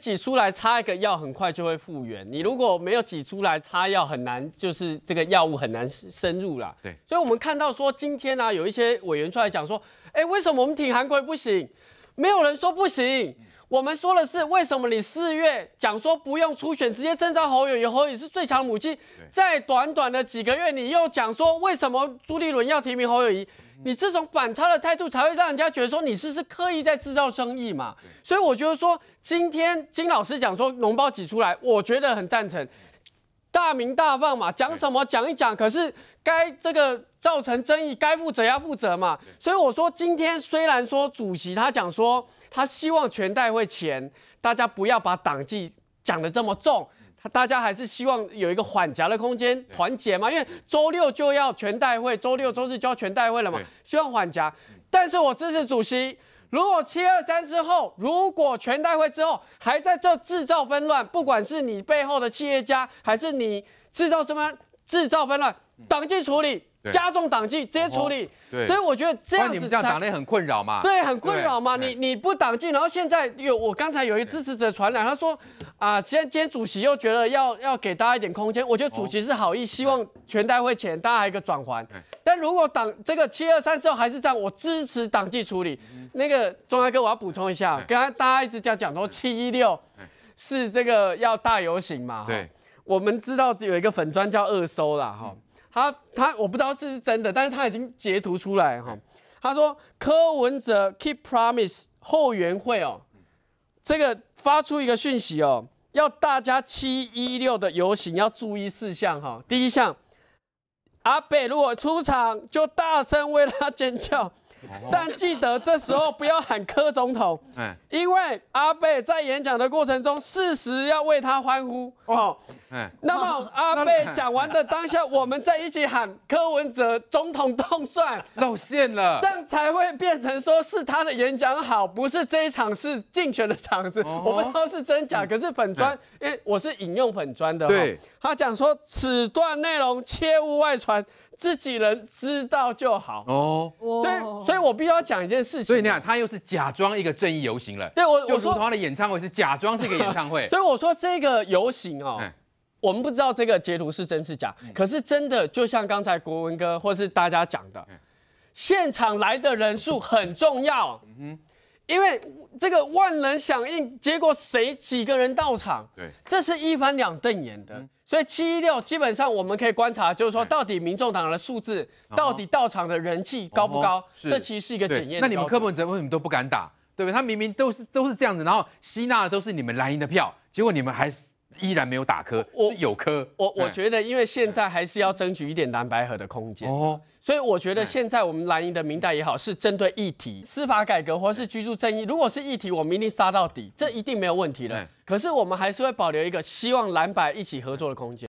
挤出来擦一个药，很快就会复原。你如果没有挤出来擦药，很难，就是这个药物很难深入啦。对，所以我们看到说今天啊，有一些委员出来讲说，哎，为什么我们挺韩国不行？没有人说不行，我们说的是为什么你四月讲说不用初选，直接征召侯友谊，侯友谊是最强母亲，在短短的几个月，你又讲说为什么朱立伦要提名侯友谊？你这种反差的态度，才会让人家觉得说你是是刻意在制造争议嘛。所以我觉得说，今天金老师讲说脓包挤出来，我觉得很赞成，大鸣大放嘛，讲什么讲一讲。可是该这个造成争议，该负责要负责嘛。所以我说今天虽然说主席他讲说，他希望全代会前大家不要把党纪讲的这么重。大家还是希望有一个缓夹的空间，团结嘛，因为周六就要全代会，周六周日就要全代会了嘛，希望缓夹。但是我支持主席，如果七二三之后，如果全代会之后还在这制造纷乱，不管是你背后的企业家，还是你制造什么制造纷乱，党纪处理。加重党纪，直接处理。对。所以我觉得这样子，这样党内很困扰嘛。对，很困扰嘛。你你不党纪，然后现在有我刚才有一支持者传染，他说啊，今天今天主席又觉得要要给大家一点空间，我觉得主席是好意，希望全代会前大家一个转还。但如果党这个七二三之后还是这样，我支持党纪处理。那个中爱哥，我要补充一下，刚才大家一直讲讲说七一六是这个要大游行嘛？对。我们知道有一个粉砖叫二收啦，哈。他他我不知道不是真的，但是他已经截图出来哈。他说柯文哲 Keep Promise 后援会哦，这个发出一个讯息哦，要大家七一六的游行要注意事项哈。第一项，阿北如果出场就大声为他尖叫。但记得这时候不要喊柯总统，因为阿贝在演讲的过程中适时要为他欢呼哦。那么阿贝讲完的当下，我们再一起喊柯文哲总统动算露馅了，这样才会变成说是他的演讲好，不是这一场是竞选的场子。我知道是真假，可是粉砖，因为我是引用粉砖的，对，他讲说此段内容切勿外传。自己人知道就好哦，所以所以我必须要讲一件事情。所以你看，他又是假装一个正义游行了，对我，我说他的演唱会是假装是一个演唱会。所以我说这个游行哦，我们不知道这个截图是真是假，可是真的就像刚才国文哥或是大家讲的，现场来的人数很重要。嗯哼。因为这个万人响应，结果谁几个人到场？对，这是一翻两瞪眼的。所以七一六基本上我们可以观察，就是说到底民众党的数字，到底到场的人气高不高？这其实是一个检验。那你们柯文哲为什么都不敢打？对不对？他明明都是都是这样子，然后吸纳的都是你们蓝营的票，结果你们还是。依然没有打磕，是有磕。我我觉得，因为现在还是要争取一点蓝白合的空间。哦，所以我觉得现在我们蓝营的明代也好，是针对议题、司法改革或是居住正义。如果是议题，我们一定杀到底，这一定没有问题的。可是我们还是会保留一个希望蓝白一起合作的空间。